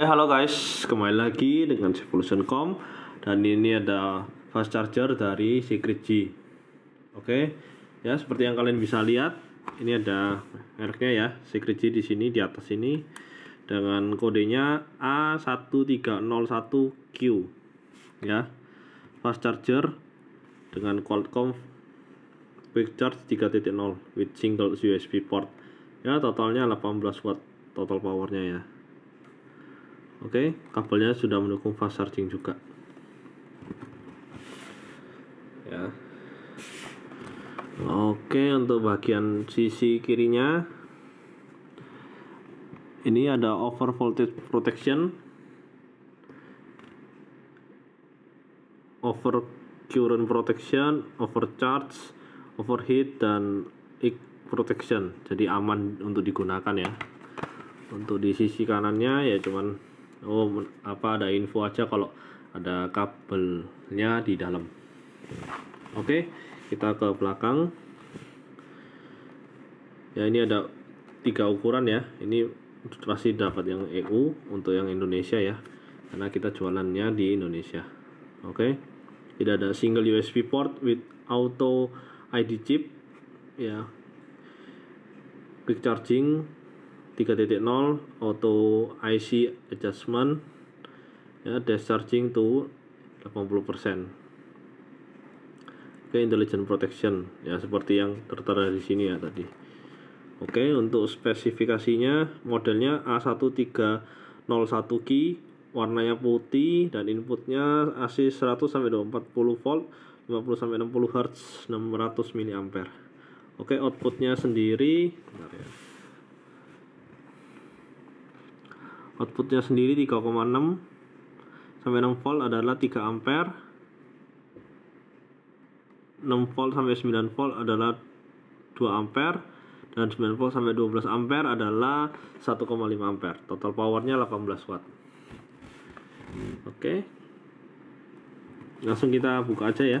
Eh halo guys, kembali lagi dengan Solution.com dan ini ada fast charger dari Secret G. Oke, okay. ya seperti yang kalian bisa lihat, ini ada mereknya ya Secret G di sini di atas ini dengan kodenya A1301Q ya fast charger dengan Qualcomm Quick Charge 3.0 with single USB port ya totalnya 18 watt total powernya ya Oke, okay, kabelnya sudah mendukung fast charging juga. Ya. Oke, okay, untuk bagian sisi kirinya ini ada over voltage protection over current protection, overcharge, overheat dan ik protection. Jadi aman untuk digunakan ya. Untuk di sisi kanannya ya cuman oh apa ada info aja kalau ada kabelnya di dalam oke kita ke belakang ya ini ada tiga ukuran ya ini pasti dapat yang EU untuk yang Indonesia ya karena kita jualannya di Indonesia oke tidak ada single USB port with auto ID chip ya quick charging 3.0 auto IC adjustment ya discharging to 80% Ke okay, intelligent protection ya seperti yang tertera di sini ya tadi. Oke, okay, untuk spesifikasinya modelnya a 1301 key warnanya putih dan inputnya AC 100 sampai 240 volt, 50 sampai 60 Hz, 600 mA. Oke, okay, outputnya sendiri, bentar ya. outputnya sendiri 3,6 sampai 6 volt adalah 3 ampere 6 volt sampai 9 volt adalah 2 ampere dan 9 volt sampai 12 ampere adalah 1,5 ampere total powernya 18 watt oke okay. langsung kita buka aja ya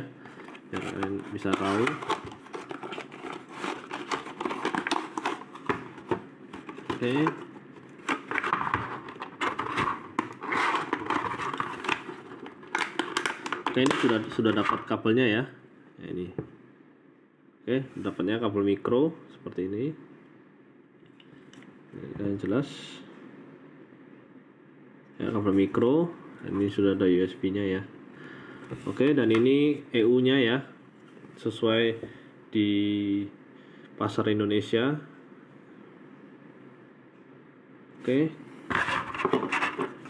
biar kalian bisa tahu oke okay. Oke ini sudah sudah dapat kabelnya ya. ya ini. Oke dapatnya kabel mikro seperti ini. Dan nah, jelas. Ya kabel mikro. Ini sudah ada USB-nya ya. Oke dan ini EU-nya ya sesuai di pasar Indonesia. Oke.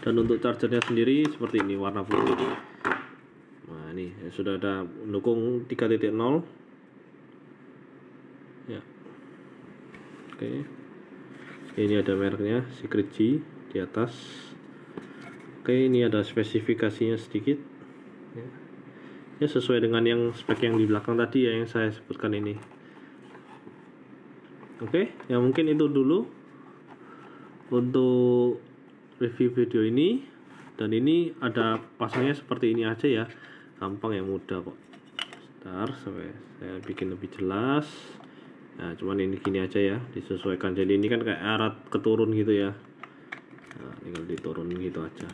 Dan untuk chargernya sendiri seperti ini warna putih nah ini ya, sudah ada mendukung 3.0 ya oke ini ada mereknya Secret G di atas oke ini ada spesifikasinya sedikit ya, ya sesuai dengan yang spek yang di belakang tadi ya yang saya sebutkan ini Oke, yang ya mungkin itu dulu untuk review video ini. Dan ini ada pasangnya seperti ini aja ya gampang ya mudah kok Start, sampai saya bikin lebih jelas nah cuman ini gini aja ya disesuaikan jadi ini kan kayak erat, keturun gitu ya nah, tinggal diturun gitu aja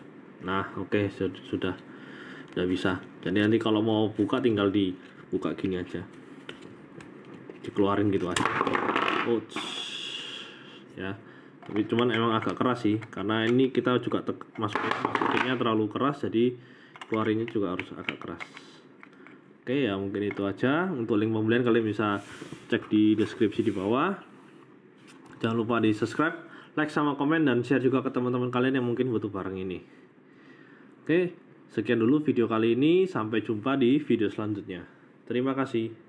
nah oke okay, sudah sudah bisa jadi nanti kalau mau buka tinggal dibuka gini aja dikeluarin gitu aja Ouch. ya tapi cuman emang agak keras sih karena ini kita juga masuk masukinnya terlalu keras jadi keluarinnya juga harus agak keras oke ya mungkin itu aja untuk link pembelian kalian bisa cek di deskripsi di bawah jangan lupa di subscribe like sama komen dan share juga ke teman-teman kalian yang mungkin butuh barang ini oke sekian dulu video kali ini sampai jumpa di video selanjutnya terima kasih